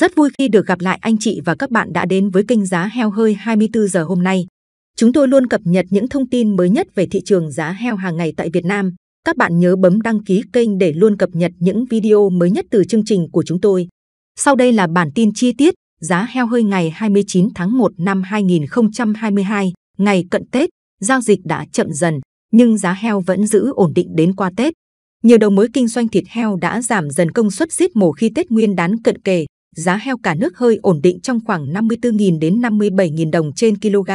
Rất vui khi được gặp lại anh chị và các bạn đã đến với kênh giá heo hơi 24 giờ hôm nay. Chúng tôi luôn cập nhật những thông tin mới nhất về thị trường giá heo hàng ngày tại Việt Nam. Các bạn nhớ bấm đăng ký kênh để luôn cập nhật những video mới nhất từ chương trình của chúng tôi. Sau đây là bản tin chi tiết giá heo hơi ngày 29 tháng 1 năm 2022, ngày cận Tết, giao dịch đã chậm dần, nhưng giá heo vẫn giữ ổn định đến qua Tết. Nhiều đầu mối kinh doanh thịt heo đã giảm dần công suất giết mổ khi Tết Nguyên đán cận kề giá heo cả nước hơi ổn định trong khoảng 54.000 đến 57.000 đồng trên kg.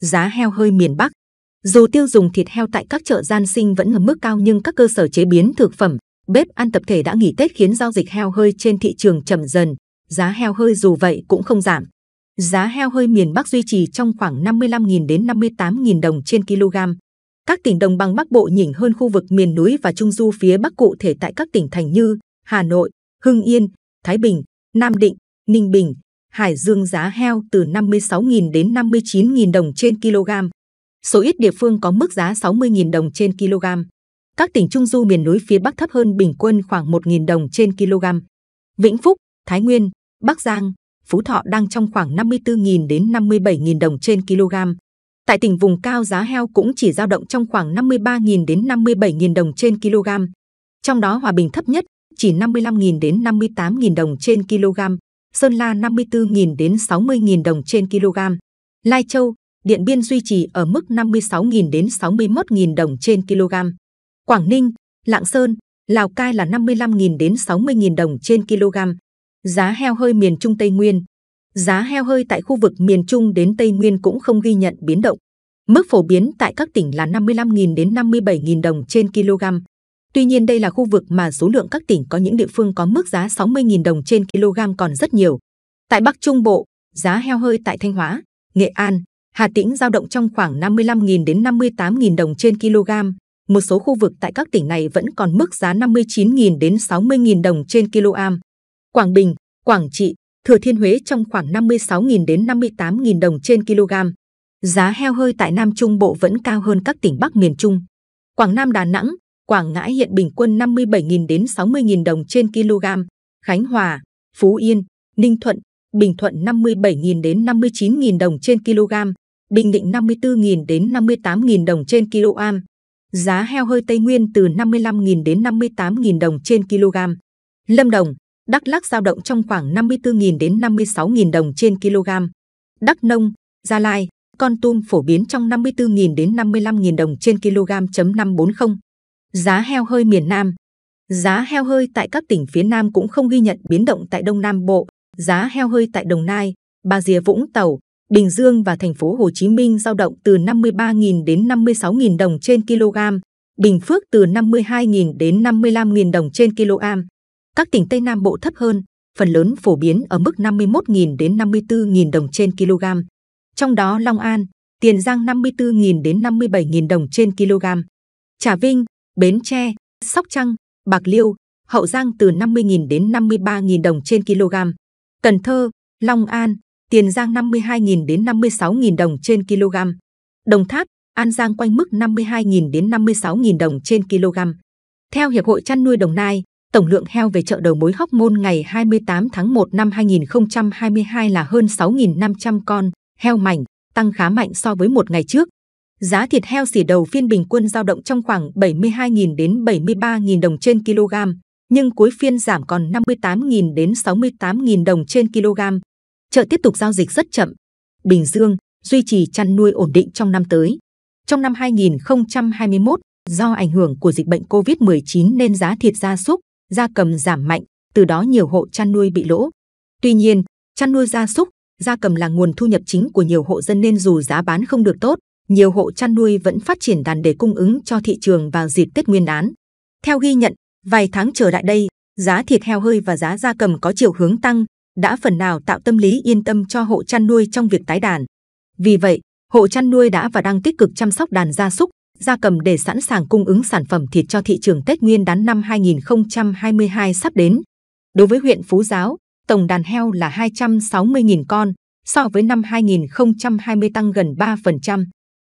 Giá heo hơi miền Bắc dù tiêu dùng thịt heo tại các chợ gian sinh vẫn ở mức cao nhưng các cơ sở chế biến thực phẩm, bếp ăn tập thể đã nghỉ Tết khiến giao dịch heo hơi trên thị trường chậm dần. Giá heo hơi dù vậy cũng không giảm. Giá heo hơi miền Bắc duy trì trong khoảng 55.000 đến 58.000 đồng trên kg. Các tỉnh đồng bằng Bắc Bộ nhỉnh hơn khu vực miền núi và trung du phía Bắc cụ thể tại các tỉnh thành như Hà Nội, Hưng Yên, Thái Bình, Nam Định, Ninh Bình, Hải Dương giá heo từ 56.000 đến 59.000 đồng trên kg. Số ít địa phương có mức giá 60.000 đồng trên kg. Các tỉnh trung du miền núi phía Bắc thấp hơn bình quân khoảng 1.000 đồng trên kg. Vĩnh Phúc, Thái Nguyên, Bắc Giang, Phú Thọ đang trong khoảng 54.000 đến 57.000 đồng trên kg. Tại tỉnh vùng cao giá heo cũng chỉ dao động trong khoảng 53.000 đến 57.000 đồng trên kg. Trong đó Hòa Bình thấp nhất chỉ 55.000 đến 58.000 đồng trên kg, Sơn La 54.000 đến 60.000 đồng trên kg, Lai Châu, Điện Biên duy trì ở mức 56.000 đến 61.000 đồng trên kg, Quảng Ninh, Lạng Sơn, Lào Cai là 55.000 đến 60.000 đồng trên kg. Giá heo hơi miền Trung Tây Nguyên Giá heo hơi tại khu vực miền Trung đến Tây Nguyên cũng không ghi nhận biến động. Mức phổ biến tại các tỉnh là 55.000 đến 57.000 đồng trên kg. Tuy nhiên đây là khu vực mà số lượng các tỉnh có những địa phương có mức giá 60.000 đồng trên kg còn rất nhiều. Tại Bắc Trung Bộ, giá heo hơi tại Thanh Hóa, Nghệ An, Hà Tĩnh giao động trong khoảng 55.000 đến 58.000 đồng trên kg. Một số khu vực tại các tỉnh này vẫn còn mức giá 59.000 đến 60.000 đồng trên kg. Quảng Bình, Quảng Trị, Thừa Thiên Huế trong khoảng 56.000 đến 58.000 đồng trên kg. Giá heo hơi tại Nam Trung Bộ vẫn cao hơn các tỉnh Bắc miền Trung. Quảng Nam Đà Nẵng, Quảng Ngãi hiện bình quân 57.000 đến 60.000 đồng trên kg, Khánh Hòa, Phú Yên, Ninh Thuận, Bình Thuận 57.000 đến 59.000 đồng trên kg, Bình Định 54.000 đến 58.000 đồng trên kg. Giá heo hơi Tây Nguyên từ 55.000 đến 58.000 đồng trên kg. Lâm Đồng, Đắk Lắk giao động trong khoảng 54.000 đến 56.000 đồng trên kg. Đắk Nông, Gia Lai, Con Tum phổ biến trong 54.000 đến 55.000 đồng trên kg.540 giá heo hơi miền Nam. Giá heo hơi tại các tỉnh phía Nam cũng không ghi nhận biến động tại Đông Nam Bộ. Giá heo hơi tại Đồng Nai, Bà Rịa Vũng Tàu, Bình Dương và thành phố Hồ Chí Minh giao động từ 53.000 đến 56.000 đồng trên kg, Bình Phước từ 52.000 đến 55.000 đồng trên kg. Các tỉnh Tây Nam Bộ thấp hơn, phần lớn phổ biến ở mức 51.000 đến 54.000 đồng trên kg. Trong đó Long An, Tiền Giang 54.000 đến 57.000 đồng trên kg. Trà Vinh, Bến Tre, Sóc Trăng, Bạc Liêu, Hậu Giang từ 50.000 đến 53.000 đồng trên kg. Cần Thơ, Long An, Tiền Giang 52.000 đến 56.000 đồng trên kg. Đồng Tháp, An Giang quanh mức 52.000 đến 56.000 đồng trên kg. Theo Hiệp hội chăn nuôi Đồng Nai, tổng lượng heo về chợ đầu mối Hóc Môn ngày 28 tháng 1 năm 2022 là hơn 6.500 con, heo mảnh tăng khá mạnh so với một ngày trước, giá thịt heo xỉ đầu phiên bình quân giao động trong khoảng 72.000 đến 73.000 đồng trên kg, nhưng cuối phiên giảm còn 58.000 đến 68.000 đồng trên kg. Chợ tiếp tục giao dịch rất chậm. Bình Dương duy trì chăn nuôi ổn định trong năm tới. Trong năm 2021, do ảnh hưởng của dịch bệnh COVID-19 nên giá thịt gia súc, gia cầm giảm mạnh, từ đó nhiều hộ chăn nuôi bị lỗ. Tuy nhiên, chăn nuôi gia súc, gia cầm là nguồn thu nhập chính của nhiều hộ dân nên dù giá bán không được tốt, nhiều hộ chăn nuôi vẫn phát triển đàn để cung ứng cho thị trường vào dịp Tết Nguyên đán. Theo ghi nhận, vài tháng trở lại đây, giá thịt heo hơi và giá gia cầm có chiều hướng tăng, đã phần nào tạo tâm lý yên tâm cho hộ chăn nuôi trong việc tái đàn. Vì vậy, hộ chăn nuôi đã và đang tích cực chăm sóc đàn gia súc, gia cầm để sẵn sàng cung ứng sản phẩm thịt cho thị trường Tết Nguyên đán năm 2022 sắp đến. Đối với huyện Phú Giáo, tổng đàn heo là 260.000 con, so với năm 2020 tăng gần 3%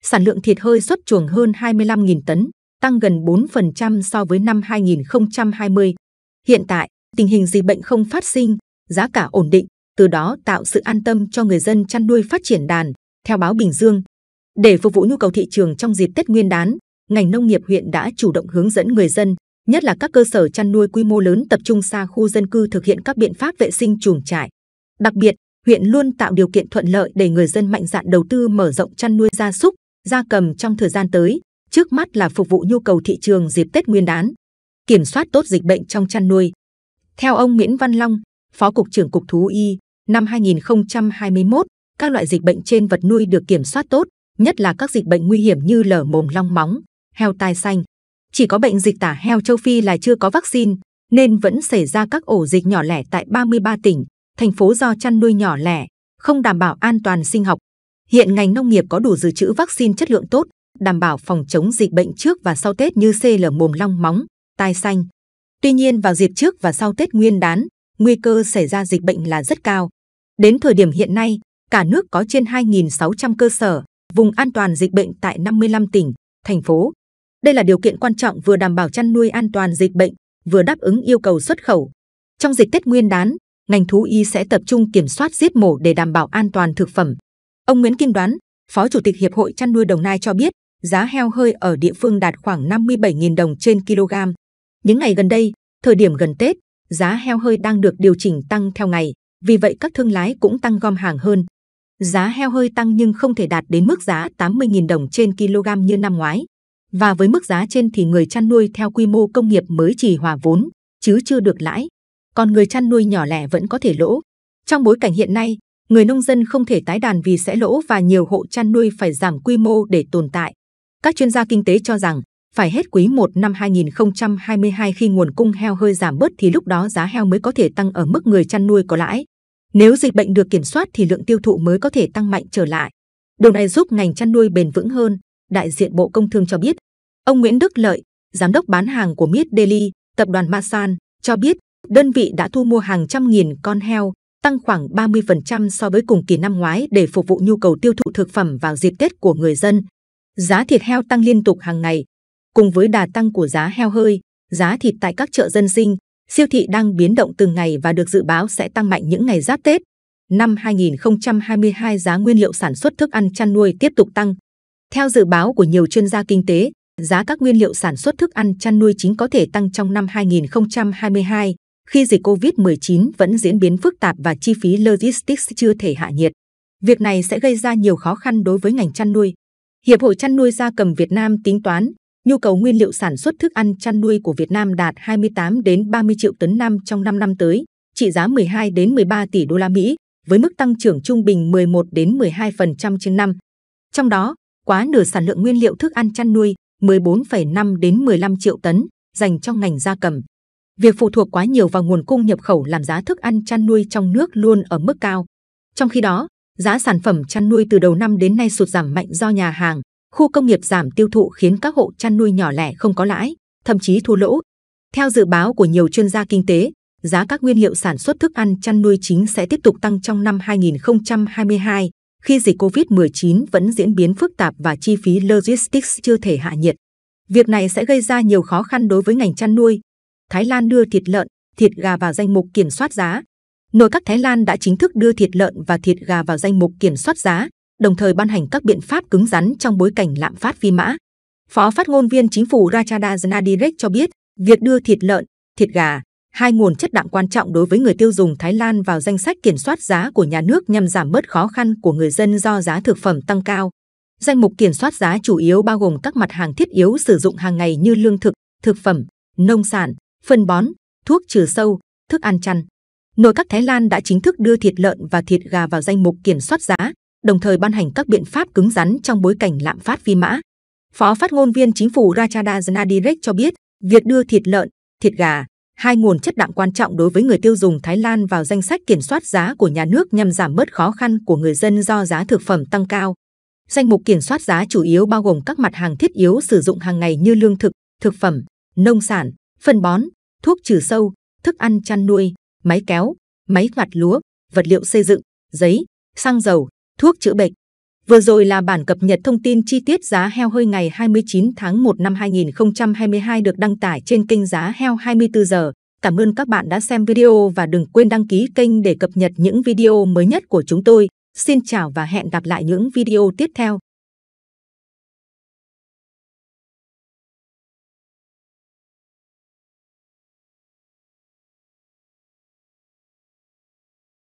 sản lượng thịt hơi xuất chuồng hơn 25.000 tấn, tăng gần 4% so với năm 2020. Hiện tại, tình hình dịch bệnh không phát sinh, giá cả ổn định, từ đó tạo sự an tâm cho người dân chăn nuôi phát triển đàn, theo báo Bình Dương. Để phục vụ nhu cầu thị trường trong dịp Tết Nguyên đán, ngành nông nghiệp huyện đã chủ động hướng dẫn người dân, nhất là các cơ sở chăn nuôi quy mô lớn tập trung xa khu dân cư thực hiện các biện pháp vệ sinh chuồng trại. Đặc biệt, huyện luôn tạo điều kiện thuận lợi để người dân mạnh dạn đầu tư mở rộng chăn nuôi gia súc, gia cầm trong thời gian tới, trước mắt là phục vụ nhu cầu thị trường dịp Tết Nguyên đán, kiểm soát tốt dịch bệnh trong chăn nuôi. Theo ông Nguyễn Văn Long, Phó Cục trưởng Cục Thú Y, năm 2021, các loại dịch bệnh trên vật nuôi được kiểm soát tốt, nhất là các dịch bệnh nguy hiểm như lở mồm long móng, heo tai xanh. Chỉ có bệnh dịch tả heo châu Phi là chưa có vaccine, nên vẫn xảy ra các ổ dịch nhỏ lẻ tại 33 tỉnh, thành phố do chăn nuôi nhỏ lẻ, không đảm bảo an toàn sinh học. Hiện ngành nông nghiệp có đủ dự trữ vaccine chất lượng tốt, đảm bảo phòng chống dịch bệnh trước và sau Tết như CL mồm long móng, tai xanh. Tuy nhiên vào dịp trước và sau Tết Nguyên đán, nguy cơ xảy ra dịch bệnh là rất cao. Đến thời điểm hiện nay, cả nước có trên 2.600 cơ sở, vùng an toàn dịch bệnh tại 55 tỉnh, thành phố. Đây là điều kiện quan trọng vừa đảm bảo chăn nuôi an toàn dịch bệnh, vừa đáp ứng yêu cầu xuất khẩu. Trong dịp Tết Nguyên đán, ngành thú y sẽ tập trung kiểm soát giết mổ để đảm bảo an toàn thực phẩm. Ông Nguyễn Kim Đoán, Phó Chủ tịch Hiệp hội chăn nuôi Đồng Nai cho biết, giá heo hơi ở địa phương đạt khoảng 57.000 đồng trên kg. Những ngày gần đây, thời điểm gần Tết, giá heo hơi đang được điều chỉnh tăng theo ngày, vì vậy các thương lái cũng tăng gom hàng hơn. Giá heo hơi tăng nhưng không thể đạt đến mức giá 80.000 đồng trên kg như năm ngoái. Và với mức giá trên thì người chăn nuôi theo quy mô công nghiệp mới chỉ hòa vốn, chứ chưa được lãi. Còn người chăn nuôi nhỏ lẻ vẫn có thể lỗ. Trong bối cảnh hiện nay, người nông dân không thể tái đàn vì sẽ lỗ và nhiều hộ chăn nuôi phải giảm quy mô để tồn tại. Các chuyên gia kinh tế cho rằng, phải hết quý 1 năm 2022 khi nguồn cung heo hơi giảm bớt thì lúc đó giá heo mới có thể tăng ở mức người chăn nuôi có lãi. Nếu dịch bệnh được kiểm soát thì lượng tiêu thụ mới có thể tăng mạnh trở lại. Điều này giúp ngành chăn nuôi bền vững hơn, đại diện Bộ Công Thương cho biết. Ông Nguyễn Đức Lợi, giám đốc bán hàng của Miết Daily, tập đoàn Masan, cho biết đơn vị đã thu mua hàng trăm nghìn con heo, tăng khoảng 30% so với cùng kỳ năm ngoái để phục vụ nhu cầu tiêu thụ thực phẩm vào dịp Tết của người dân. Giá thịt heo tăng liên tục hàng ngày. Cùng với đà tăng của giá heo hơi, giá thịt tại các chợ dân sinh, siêu thị đang biến động từng ngày và được dự báo sẽ tăng mạnh những ngày giáp Tết. Năm 2022 giá nguyên liệu sản xuất thức ăn chăn nuôi tiếp tục tăng. Theo dự báo của nhiều chuyên gia kinh tế, giá các nguyên liệu sản xuất thức ăn chăn nuôi chính có thể tăng trong năm 2022 khi dịch COVID-19 vẫn diễn biến phức tạp và chi phí logistics chưa thể hạ nhiệt. Việc này sẽ gây ra nhiều khó khăn đối với ngành chăn nuôi. Hiệp hội chăn nuôi gia cầm Việt Nam tính toán, nhu cầu nguyên liệu sản xuất thức ăn chăn nuôi của Việt Nam đạt 28 đến 30 triệu tấn năm trong 5 năm tới, trị giá 12 đến 13 tỷ đô la Mỹ, với mức tăng trưởng trung bình 11 đến 12% trên năm. Trong đó, quá nửa sản lượng nguyên liệu thức ăn chăn nuôi 14,5 đến 15 triệu tấn dành cho ngành gia cầm. Việc phụ thuộc quá nhiều vào nguồn cung nhập khẩu làm giá thức ăn chăn nuôi trong nước luôn ở mức cao. Trong khi đó, giá sản phẩm chăn nuôi từ đầu năm đến nay sụt giảm mạnh do nhà hàng, khu công nghiệp giảm tiêu thụ khiến các hộ chăn nuôi nhỏ lẻ không có lãi, thậm chí thua lỗ. Theo dự báo của nhiều chuyên gia kinh tế, giá các nguyên liệu sản xuất thức ăn chăn nuôi chính sẽ tiếp tục tăng trong năm 2022 khi dịch Covid-19 vẫn diễn biến phức tạp và chi phí logistics chưa thể hạ nhiệt. Việc này sẽ gây ra nhiều khó khăn đối với ngành chăn nuôi, Thái Lan đưa thịt lợn, thịt gà vào danh mục kiểm soát giá. Nội các Thái Lan đã chính thức đưa thịt lợn và thịt gà vào danh mục kiểm soát giá, đồng thời ban hành các biện pháp cứng rắn trong bối cảnh lạm phát phi mã. Phó phát ngôn viên chính phủ Rachada Janadirek cho biết, việc đưa thịt lợn, thịt gà, hai nguồn chất đạm quan trọng đối với người tiêu dùng Thái Lan vào danh sách kiểm soát giá của nhà nước nhằm giảm bớt khó khăn của người dân do giá thực phẩm tăng cao. Danh mục kiểm soát giá chủ yếu bao gồm các mặt hàng thiết yếu sử dụng hàng ngày như lương thực, thực phẩm, nông sản, phân bón, thuốc trừ sâu, thức ăn chăn. Nội các Thái Lan đã chính thức đưa thịt lợn và thịt gà vào danh mục kiểm soát giá, đồng thời ban hành các biện pháp cứng rắn trong bối cảnh lạm phát phi mã. Phó phát ngôn viên chính phủ Rachada Janadirek cho biết, việc đưa thịt lợn, thịt gà, hai nguồn chất đạm quan trọng đối với người tiêu dùng Thái Lan vào danh sách kiểm soát giá của nhà nước nhằm giảm bớt khó khăn của người dân do giá thực phẩm tăng cao. Danh mục kiểm soát giá chủ yếu bao gồm các mặt hàng thiết yếu sử dụng hàng ngày như lương thực, thực phẩm, nông sản, phân bón, thuốc trừ sâu, thức ăn chăn nuôi, máy kéo, máy gặt lúa, vật liệu xây dựng, giấy, xăng dầu, thuốc chữa bệnh. Vừa rồi là bản cập nhật thông tin chi tiết giá heo hơi ngày 29 tháng 1 năm 2022 được đăng tải trên kênh Giá Heo 24 giờ. Cảm ơn các bạn đã xem video và đừng quên đăng ký kênh để cập nhật những video mới nhất của chúng tôi. Xin chào và hẹn gặp lại những video tiếp theo.